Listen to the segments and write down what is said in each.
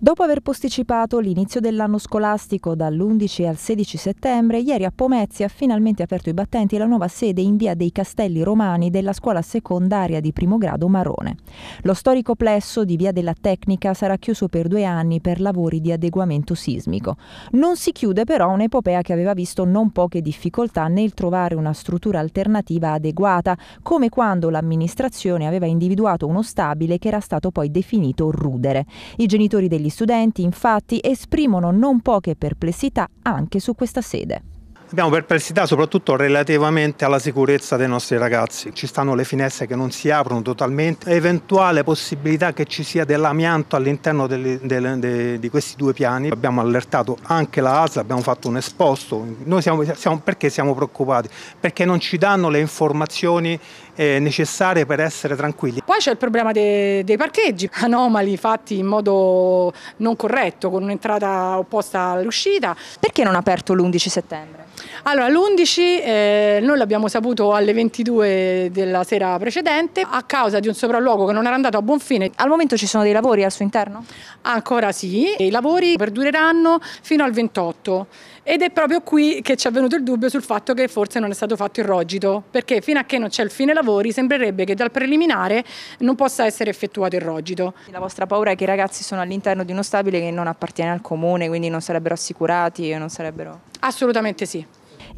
Dopo aver posticipato l'inizio dell'anno scolastico dall'11 al 16 settembre, ieri a Pomezia ha finalmente aperto i battenti la nuova sede in via dei Castelli Romani della scuola secondaria di primo grado Marone. Lo storico plesso di via della Tecnica sarà chiuso per due anni per lavori di adeguamento sismico. Non si chiude però un'epopea che aveva visto non poche difficoltà nel trovare una struttura alternativa adeguata, come quando l'amministrazione aveva individuato uno stabile che era stato poi definito rudere. I genitori degli gli studenti infatti esprimono non poche perplessità anche su questa sede. Abbiamo perplessità soprattutto relativamente alla sicurezza dei nostri ragazzi. Ci stanno le finestre che non si aprono totalmente, eventuale possibilità che ci sia dell'amianto all'interno delle, delle, de, di questi due piani. Abbiamo allertato anche la ASA, abbiamo fatto un esposto. Noi siamo, siamo, perché siamo preoccupati? Perché non ci danno le informazioni eh, necessarie per essere tranquilli. Poi c'è il problema de, dei parcheggi, anomali fatti in modo non corretto, con un'entrata opposta all'uscita. Perché non ha aperto l'11 settembre? Allora, l'11 eh, noi l'abbiamo saputo alle 22 della sera precedente a causa di un sopralluogo che non era andato a buon fine. Al momento ci sono dei lavori al suo interno? Ancora sì, i lavori perdureranno fino al 28 ed è proprio qui che ci è venuto il dubbio sul fatto che forse non è stato fatto il rogito, perché fino a che non c'è il fine lavori sembrerebbe che dal preliminare non possa essere effettuato il rogito. La vostra paura è che i ragazzi sono all'interno di uno stabile che non appartiene al comune, quindi non sarebbero assicurati e non sarebbero... Assolutamente sì.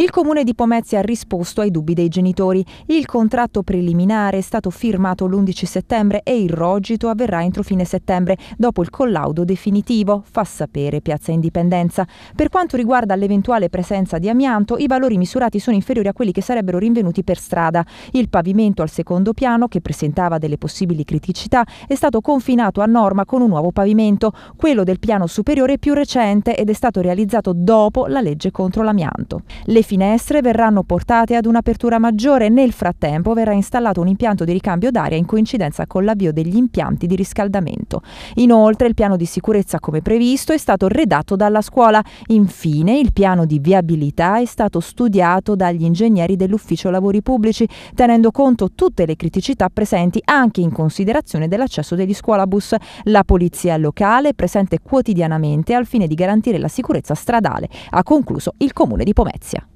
Il comune di Pomezia ha risposto ai dubbi dei genitori. Il contratto preliminare è stato firmato l'11 settembre e il rogito avverrà entro fine settembre, dopo il collaudo definitivo, fa sapere Piazza Indipendenza. Per quanto riguarda l'eventuale presenza di amianto, i valori misurati sono inferiori a quelli che sarebbero rinvenuti per strada. Il pavimento al secondo piano, che presentava delle possibili criticità, è stato confinato a norma con un nuovo pavimento, quello del piano superiore è più recente ed è stato realizzato dopo la legge contro l'amianto. Le finestre verranno portate ad un'apertura maggiore e nel frattempo verrà installato un impianto di ricambio d'aria in coincidenza con l'avvio degli impianti di riscaldamento. Inoltre il piano di sicurezza come previsto è stato redatto dalla scuola. Infine il piano di viabilità è stato studiato dagli ingegneri dell'Ufficio Lavori Pubblici, tenendo conto tutte le criticità presenti anche in considerazione dell'accesso degli scuolabus. La polizia locale è presente quotidianamente al fine di garantire la sicurezza stradale, ha concluso il comune di Pomezia.